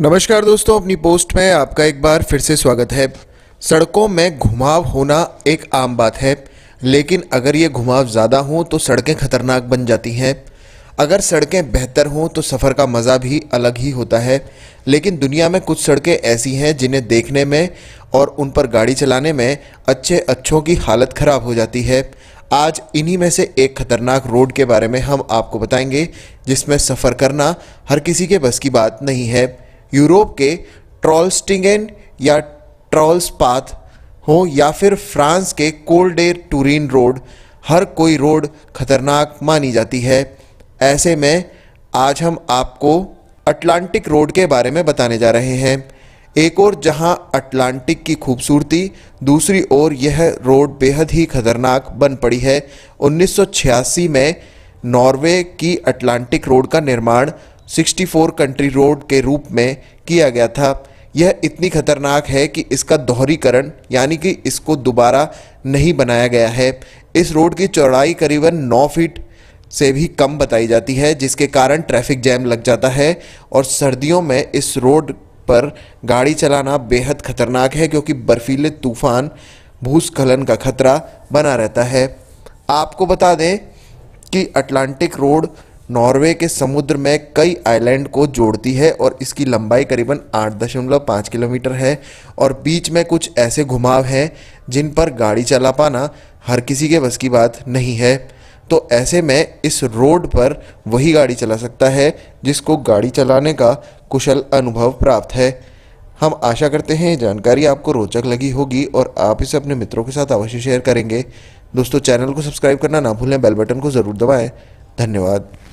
नमस्कार दोस्तों अपनी पोस्ट में आपका एक बार फिर से स्वागत है सड़कों में घुमाव होना एक आम बात है लेकिन अगर ये घुमाव ज़्यादा हो तो सड़कें खतरनाक बन जाती हैं अगर सड़कें बेहतर हों तो सफ़र का मज़ा भी अलग ही होता है लेकिन दुनिया में कुछ सड़कें ऐसी हैं जिन्हें देखने में और उन पर गाड़ी चलाने में अच्छे अच्छों की हालत ख़राब हो जाती है आज इन्हीं में से एक खतरनाक रोड के बारे में हम आपको बताएंगे जिसमें सफ़र करना हर किसी के बस की बात नहीं है यूरोप के ट्रॉलस्टिंगन या ट्रॉल्सपाथ हो या फिर फ्रांस के कोल्डेर टूरिन रोड हर कोई रोड खतरनाक मानी जाती है ऐसे में आज हम आपको अटलांटिक रोड के बारे में बताने जा रहे हैं एक और जहां अटलांटिक की खूबसूरती दूसरी ओर यह रोड बेहद ही खतरनाक बन पड़ी है 1986 में नॉर्वे की अटलांटिक रोड का निर्माण 64 कंट्री रोड के रूप में किया गया था यह इतनी खतरनाक है कि इसका दोहरीकरण यानी कि इसको दोबारा नहीं बनाया गया है इस रोड की चौड़ाई करीबन 9 फीट से भी कम बताई जाती है जिसके कारण ट्रैफिक जैम लग जाता है और सर्दियों में इस रोड पर गाड़ी चलाना बेहद खतरनाक है क्योंकि बर्फीले तूफान भूस्खलन का खतरा बना रहता है आपको बता दें कि अटलांटिक रोड नॉर्वे के समुद्र में कई आइलैंड को जोड़ती है और इसकी लंबाई करीबन 8.5 किलोमीटर है और बीच में कुछ ऐसे घुमाव हैं जिन पर गाड़ी चला पाना हर किसी के बस की बात नहीं है तो ऐसे में इस रोड पर वही गाड़ी चला सकता है जिसको गाड़ी चलाने का कुशल अनुभव प्राप्त है हम आशा करते हैं जानकारी आपको रोचक लगी होगी और आप इसे अपने मित्रों के साथ अवश्य शेयर करेंगे दोस्तों चैनल को सब्सक्राइब करना ना भूलें बेल बटन को ज़रूर दबाएं धन्यवाद